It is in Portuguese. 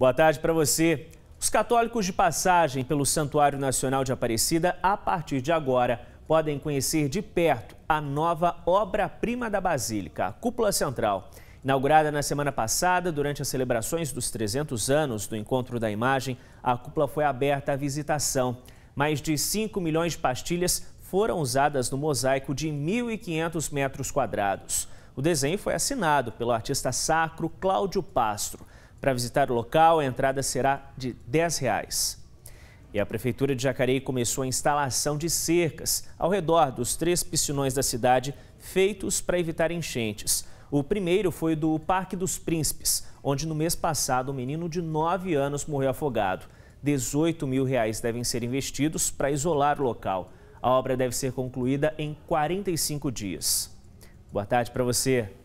Boa tarde para você. Os católicos de passagem pelo Santuário Nacional de Aparecida, a partir de agora, podem conhecer de perto a nova obra-prima da Basílica, a Cúpula Central. Inaugurada na semana passada, durante as celebrações dos 300 anos do Encontro da Imagem, a cúpula foi aberta à visitação. Mais de 5 milhões de pastilhas foram usadas no mosaico de 1.500 metros quadrados. O desenho foi assinado pelo artista sacro Cláudio Pastro para visitar o local, a entrada será de R$ 10. Reais. E a Prefeitura de Jacareí começou a instalação de cercas ao redor dos três piscinões da cidade, feitos para evitar enchentes. O primeiro foi do Parque dos Príncipes, onde no mês passado um menino de 9 anos morreu afogado. 18 mil reais devem ser investidos para isolar o local. A obra deve ser concluída em 45 dias. Boa tarde para você.